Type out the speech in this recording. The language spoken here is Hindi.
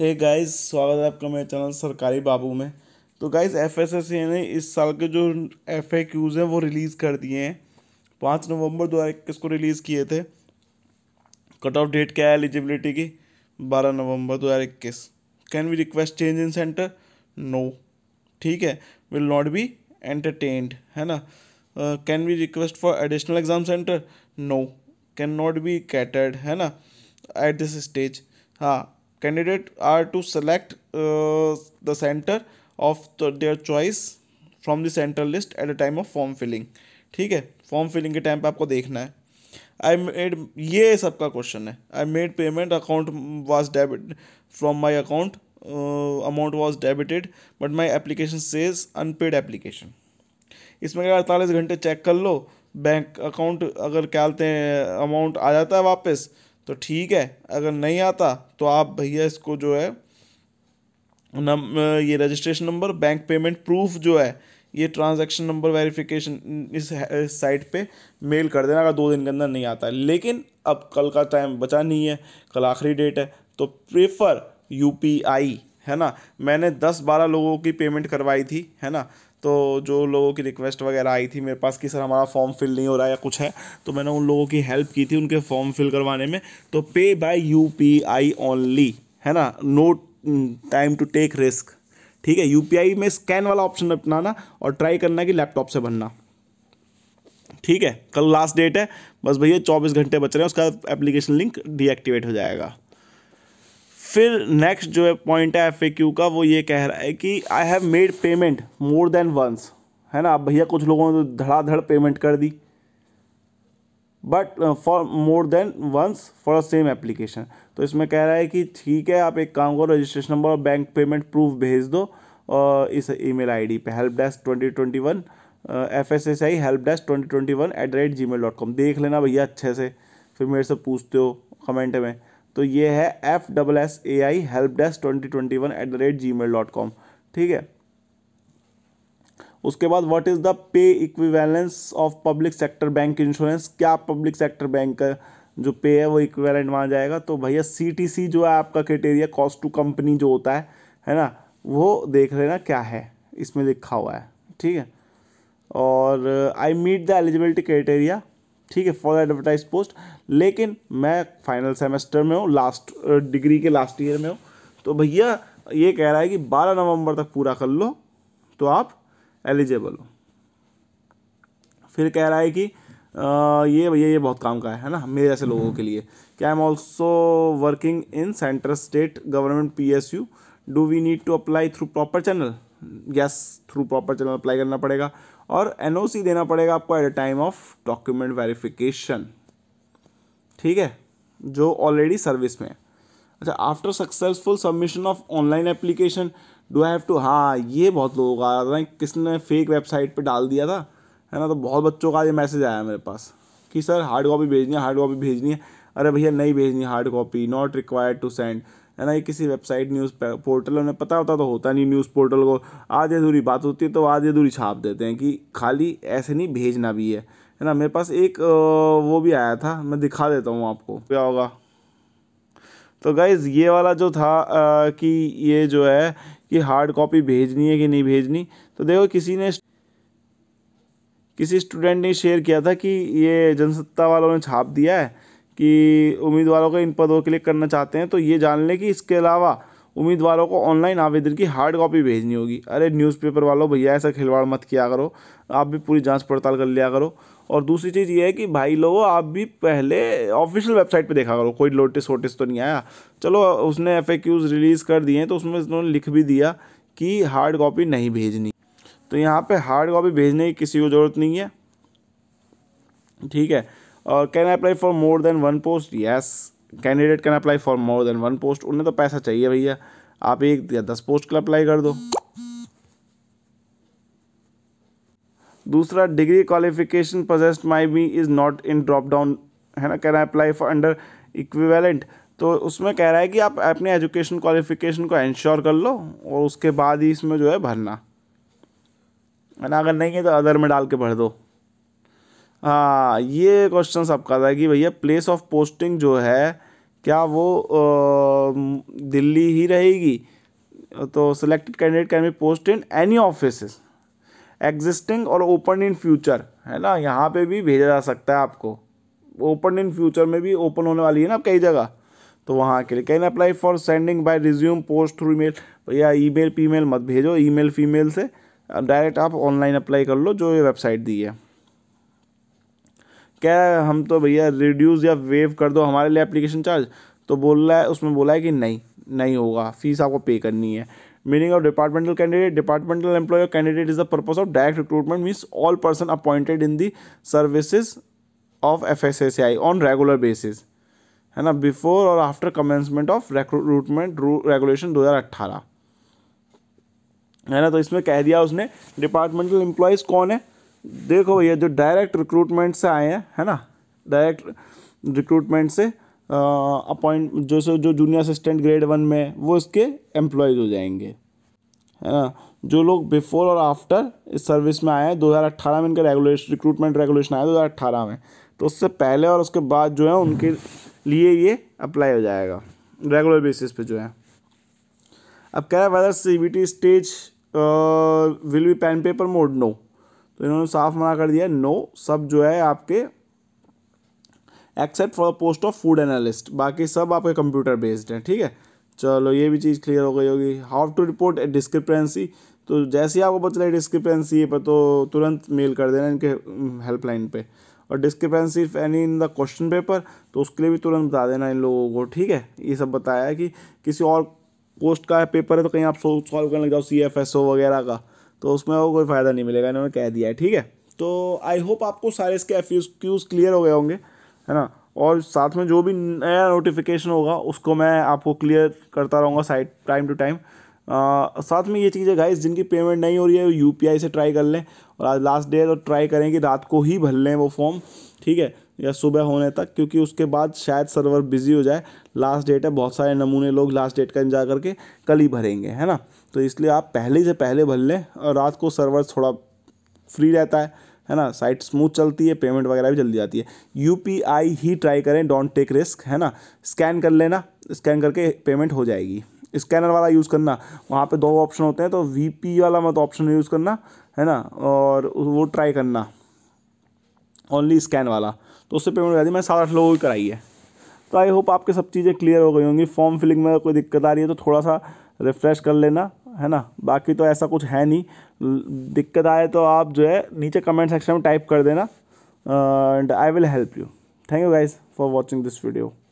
हे गाइस स्वागत है आपका मेरे चैनल सरकारी बाबू में तो गाइस एफ ने इस साल के जो एफ हैं वो रिलीज़ कर दिए हैं पाँच नवंबर दो हज़ार इक्कीस को रिलीज़ किए थे कट ऑफ डेट क्या है एलिजिबिलिटी की बारह नवंबर दो हज़ार इक्कीस can we request change in centre no ठीक है विल नॉट बी एंटरटेन्ड है ना can we request for additional exam centre no can not be catered है ना एट दिस स्टेज हाँ candidate are to select uh, the center of the, their from the central list at the time of form filling ठीक है फॉर्म फिलिंग के टाइम पे आपको देखना है आई मेड ये सबका क्वेश्चन है I made payment account was debit from my account amount was debited but my application says unpaid application इसमें अगर अड़तालीस घंटे चेक कर लो बैंक अकाउंट अगर क्या हैं अमाउंट आ जाता है वापस तो ठीक है अगर नहीं आता तो आप भैया इसको जो है नम ये registration number bank payment proof जो है ये ट्रांजैक्शन नंबर वेरिफिकेशन इस, साइट पे मेल कर देना अगर दो दिन के अंदर नहीं आता है लेकिन अब कल का टाइम बचा नहीं है कल आखिरी डेट है तो प्रेफर यूपीआई है ना मैंने दस बारह लोगों की पेमेंट करवाई थी है ना तो जो लोगों की रिक्वेस्ट वगैरह आई थी मेरे पास कि सर हमारा फॉर्म फिल नहीं हो रहा है या कुछ है तो मैंने उन लोगों की हेल्प की थी उनके फॉर्म फिल करवाने में तो pay by U P I only है ना no time to take risk ठीक है यू में स्कैन वाला ऑप्शन अपनाना और ट्राई करना कि लैपटॉप से भरना ठीक है कल लास्ट डेट है बस भैया चौबीस घंटे बच रहे हैं उसका एप्लीकेशन लिंक डीएक्टिवेट हो जाएगा फिर नेक्स्ट जो है पॉइंट है एफ का वो ये कह रहा है कि I have made payment more than once है ना भैया कुछ लोगों ने तो धड़ाधड़ पेमेंट कर दी but for more than once for a same application तो इसमें कह रहा है कि ठीक है आप एक काम करो रजिस्ट्रेशन नंबर और बैंक पेमेंट प्रूफ भेज दो और uh, इस ईमेल आईडी पे help desk twenty twenty one F S S I help desk twenty twenty one at the rate Gmail dot com देख लेना भैया अच्छे से फिर मेरे से पूछते हो कमेंट में तो ये है F double S A I help desk twenty twenty one at the rate Gmail dot com ठीक है उसके बाद what is the pay equivalence of public sector bank insurance क्या पब्लिक सेक्टर बैंक का जो पे है वो इक्विवेलेंट माना जाएगा तो भैया सी टी सी जो है आपका क्राइटेरिया कॉस्ट टू कंपनी जो होता है है ना वो देख लेना क्या है इसमें लिखा हुआ है ठीक है और I meet the eligibility criteria ठीक है फॉर एडवर्टाइज पोस्ट लेकिन मैं फाइनल सेमेस्टर में हूँ लास्ट डिग्री के लास्ट ईयर में हूँ तो भैया ये कह रहा है कि 12 नवंबर तक पूरा कर लो तो आप एलिजिबल हो फिर कह रहा है कि आ, ये भैया ये बहुत काम का है ना मेरे जैसे लोगों के लिए क्या I am also working in central state government P S U do we need to apply through proper channel yes through proper channel apply करना पड़ेगा और एनओसी देना पड़ेगा आपको at a time of document verification ठीक है जो ऑलरेडी सर्विस में है अच्छा after successful submission of online application do have to हाँ ये बहुत लोगों का आ रहा है किसने फेक वेबसाइट पे डाल दिया था है ना तो बहुत बच्चों का ये मैसेज आया मेरे पास कि सर हार्ड कॉपी भेजनी है हार्ड कॉपी भेजनी है अरे भैया नहीं भेजनी hard copy not required to send है ना ये किसी वेबसाइट न्यूज़ पोर्टल उन्हें पता होता तो होता नहीं न्यूज़ पोर्टल को आधी अधूरी बात होती है तो आधी अधूरी छाप देते हैं कि खाली ऐसे नहीं भेजना भी है है ना मेरे पास एक वो भी आया था मैं दिखा देता हूँ आपको क्या होगा तो गाइज़ ये वाला जो था आ, कि ये जो है कि हार्ड कॉपी भेजनी है कि नहीं भेजनी तो देखो किसी ने किसी स्टूडेंट ने शेयर किया था कि ये जनसत्ता वालों ने छाप दिया है कि उम्मीदवारों के इन पदों के लिए करना चाहते हैं तो ये जान लें कि इसके अलावा उम्मीदवारों को ऑनलाइन आवेदन की हार्ड कॉपी भेजनी होगी अरे न्यूज़पेपर वालों भैया ऐसा खिलवाड़ मत किया करो आप भी पूरी जांच पड़ताल कर लिया करो और दूसरी चीज़ ये है कि भाई लोगों आप भी पहले ऑफिशियल वेबसाइट पे देखा करो कोई नोटिस वोटिस तो नहीं आया चलो उसने एफ रिलीज़ कर दिए तो उसमें उन्होंने लिख भी दिया कि हार्ड कॉपी नहीं भेजनी तो यहाँ पर हार्ड कॉपी भेजने की किसी को ज़रूरत नहीं है ठीक है और can apply for more than one post yes candidate can apply for more than one post उन्हें तो पैसा चाहिए भैया आप एक या दस पोस्ट का अप्लाई कर दो दूसरा degree qualification possessed may be is not in drop down है ना can I apply for under equivalent तो उसमें कह रहा है कि आप अपने एजुकेशन क्वालिफिकेशन को इंश्योर कर लो और उसके बाद ही इसमें जो है भरना है ना अगर नहीं है तो अदर में डाल के भर दो हाँ ये क्वेश्चन आपका था कि भैया प्लेस ऑफ पोस्टिंग जो है क्या वो दिल्ली ही रहेगी तो selected candidate can be post in any office existing और ओपन इन फ्यूचर है ना यहाँ पे भी भेजा जा सकता है आपको ओपन इन फ्यूचर में भी ओपन होने वाली है ना कई जगह तो वहाँ के लिए can apply for sending by resume post through email भैया ई मेल मत भेजो ईमेल फीमेल से डायरेक्ट आप ऑनलाइन अप्लाई कर लो जो ये वेबसाइट दी है क्या हम तो भैया रिड्यूस या वेव कर दो हमारे लिए एप्लीकेशन चार्ज तो बोल रहा है उसमें बोला है कि नहीं नहीं होगा फीस आपको पे करनी है meaning of departmental candidate departmental employ candidate is the purpose of direct recruitment means all person appointed in the services of F S S I on regular basis है ना बिफोर और आफ्टर कमेंसमेंट ऑफ रिक्रूटमेंट रू रेगुलेशन दो हज़ार अट्ठारह है ना तो इसमें कह दिया उसने डिपार्टमेंटल एम्प्लॉयज़ कौन है देखो भैया जो डायरेक्ट रिक्रूटमेंट से आए हैं है ना डायरेक्ट रिक्रूटमेंट से अपॉइंट जो सो जो जूनियर असिस्टेंट ग्रेड वन में वो इसके एम्प्लॉयज हो जाएंगे है ना जो लोग बिफोर और आफ्टर इस सर्विस में आए हैं दो हज़ार अट्ठारह में इनका रेगुलेशन रिक्रूटमेंट रेगुलेशन आया दो हज़ार अट्ठारह में तो उससे पहले और उसके बाद जो है उनके लिए ये अप्लाई हो जाएगा रेगुलर बेसिस पे जो है अब कह रहा है whether C B T stage will be pen paper mode no तो इन्होंने साफ मना कर दिया नो सब जो है आपके except for post of food analyst बाकी सब आपके कंप्यूटर बेस्ड हैं ठीक है चलो ये भी चीज़ क्लियर हो गई होगी how to report a discrepancy तो जैसे ही आपको पता चले डिस्क्रिपेंसी पर तो तुरंत मेल कर देना इनके हेल्पलाइन पे और discrepancy if any in the question paper तो उसके लिए भी तुरंत बता देना इन लोगों को ठीक है ये सब बताया कि किसी और पोस्ट का पेपर है तो कहीं आप सॉल्व करने लग जाओ सी एफ एस ओ वगैरह का तो उसमें वो कोई फ़ायदा नहीं मिलेगा इन्होंने कह दिया है ठीक है तो आई होप आपको सारे इसके एफ क्यूज़ क्लियर हो गए होंगे है ना और साथ में जो भी नया नोटिफिकेशन होगा उसको मैं आपको क्लियर करता रहूँगा साइट टाइम टू टाइम साथ में ये चीज़ें गाइस जिनकी पेमेंट नहीं हो रही है वो यू से ट्राई कर लें और आज लास्ट डे है तो ट्राई करें कि रात को ही भर लें वो फॉर्म ठीक है या सुबह होने तक क्योंकि उसके बाद शायद सर्वर बिजी हो जाए लास्ट डेट है बहुत सारे नमूने लोग लास्ट डेट का इंतजार करके कल ही भरेंगे है ना तो इसलिए आप पहले से पहले भर लें और रात को सर्वर थोड़ा फ्री रहता है है ना साइट स्मूथ चलती है पेमेंट वगैरह भी जल्दी आती है यू ही ट्राई करें डोंट टेक रिस्क है ना स्कैन कर लेना स्कैन करके पेमेंट हो जाएगी स्कैनर वाला यूज़ करना वहाँ पे दो ऑप्शन होते हैं तो वीपी वाला मत ऑप्शन यूज़ करना है ना और वो ट्राई करना ओनली स्कैन वाला तो उससे पेमेंट कर दी मैंने सात आठ लोगों की कराई है तो आई होप आपके सब चीज़ें क्लियर हो गई होंगी फॉर्म फिलिंग में कोई दिक्कत आ रही है तो थोड़ा सा रिफ़्रेश कर लेना है ना बाकी तो ऐसा कुछ है नहीं दिक्कत आए तो आप जो है नीचे कमेंट सेक्शन में टाइप कर देना and I will help you thank you guys for watching this video